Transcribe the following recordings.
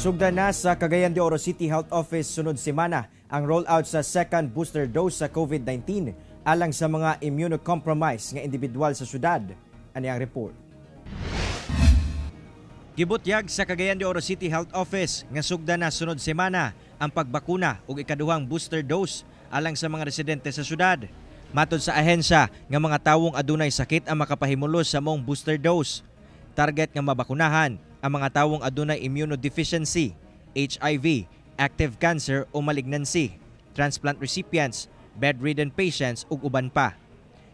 Sugda na sa Cagayan de Oro City Health Office sunod semana ang rollout sa second booster dose sa COVID-19 alang sa mga immunocompromised nga individual sa syudad. Ani ang report. Gibutyag sa Cagayan de Oro City Health Office nga sugda na sunod semana ang pagbakuna og ikaduhang booster dose alang sa mga residente sa syudad. Matod sa ahensya nga mga tawong adunay sakit ang makapahimulos sa mong booster dose. Target nga mabakunahan ang mga taong adunay immunodeficiency, HIV, active cancer o malignancy, transplant recipients, bedridden patients ug uban pa.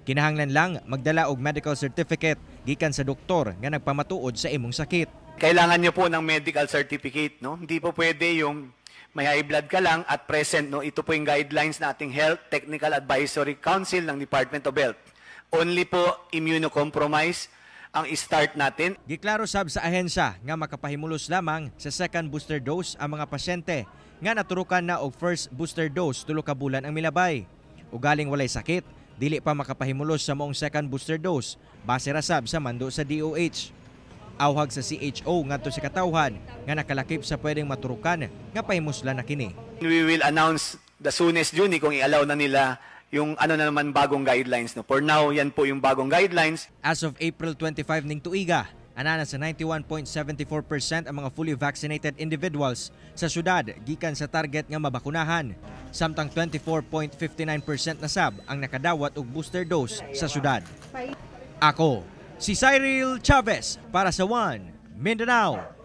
Kinahanglan lang magdala og medical certificate gikan sa doktor nga nagpamatuod sa imong sakit. Kailangan niyo po ng medical certificate, no? Hindi po pwede yung may high blood ka lang at present, no? Ito po yung guidelines na ating Health Technical Advisory Council ng Department of Health. Only po immunocompromised ang start natin. Giklaro sab sa ahensya nga makapahimulos lamang sa second booster dose ang mga pasyente nga naturukan na og first booster dose tulo ka bulan ang milabay. Ugaling walay sakit, dili pa makapahimulos sa maong second booster dose base ra sab sa mando sa DOH. Awhag sa CHO ngadto sa katawhan nga nakalakip sa pwedeng maturukan nga pahimuslan na kini. We will announce the soonest June kung i-allow na nila yung ano na naman bagong guidelines. No? For now, yan po yung bagong guidelines. As of April 25 ning tuiga, anana sa 91.74% ang mga fully vaccinated individuals sa syudad gikan sa target nga mabakunahan samtang 24.59% na sab ang nakadawat og booster dose sa syudad ako si Cyril Chavez para sa One Mindanao